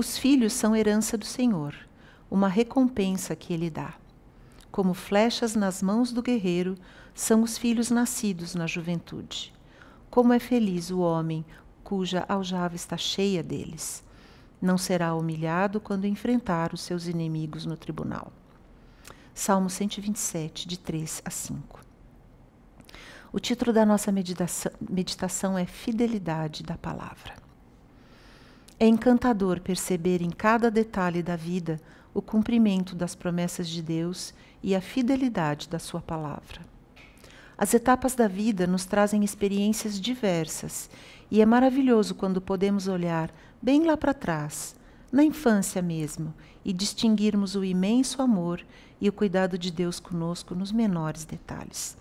Os filhos são herança do Senhor, uma recompensa que ele dá. Como flechas nas mãos do guerreiro, são os filhos nascidos na juventude. Como é feliz o homem cuja aljava está cheia deles. Não será humilhado quando enfrentar os seus inimigos no tribunal. Salmo 127, de 3 a 5. O título da nossa meditação é Fidelidade da Palavra. É encantador perceber em cada detalhe da vida o cumprimento das promessas de Deus e a fidelidade da Sua palavra. As etapas da vida nos trazem experiências diversas e é maravilhoso quando podemos olhar bem lá para trás, na infância mesmo, e distinguirmos o imenso amor e o cuidado de Deus conosco nos menores detalhes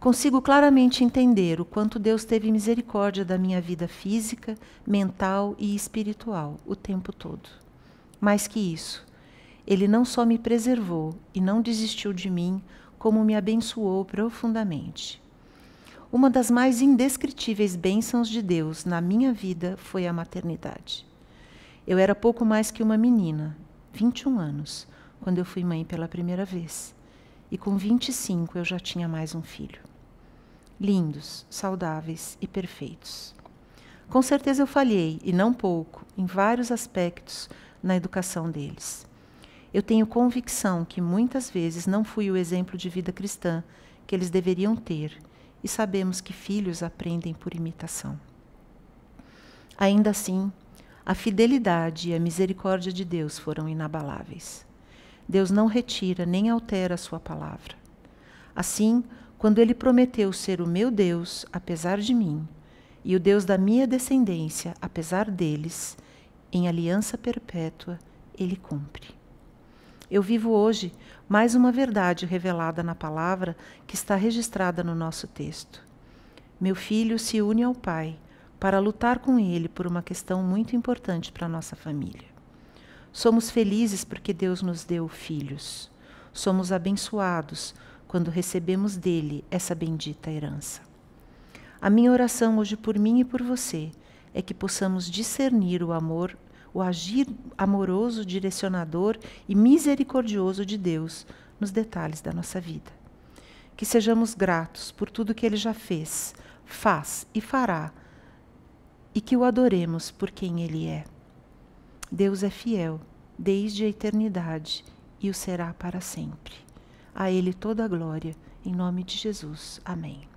consigo claramente entender o quanto Deus teve misericórdia da minha vida física, mental e espiritual o tempo todo. Mais que isso, Ele não só me preservou e não desistiu de mim, como me abençoou profundamente. Uma das mais indescritíveis bênçãos de Deus na minha vida foi a maternidade. Eu era pouco mais que uma menina, 21 anos, quando eu fui mãe pela primeira vez e com 25 eu já tinha mais um filho. Lindos, saudáveis e perfeitos. Com certeza eu falhei, e não pouco, em vários aspectos na educação deles. Eu tenho convicção que muitas vezes não fui o exemplo de vida cristã que eles deveriam ter, e sabemos que filhos aprendem por imitação. Ainda assim, a fidelidade e a misericórdia de Deus foram inabaláveis. Deus não retira nem altera a sua palavra. Assim, quando ele prometeu ser o meu Deus, apesar de mim, e o Deus da minha descendência, apesar deles, em aliança perpétua, ele cumpre. Eu vivo hoje mais uma verdade revelada na palavra que está registrada no nosso texto. Meu filho se une ao pai para lutar com ele por uma questão muito importante para nossa família. Somos felizes porque Deus nos deu filhos. Somos abençoados quando recebemos dele essa bendita herança. A minha oração hoje por mim e por você é que possamos discernir o amor, o agir amoroso, direcionador e misericordioso de Deus nos detalhes da nossa vida. Que sejamos gratos por tudo que ele já fez, faz e fará, e que o adoremos por quem ele é. Deus é fiel desde a eternidade e o será para sempre. A Ele toda a glória, em nome de Jesus. Amém.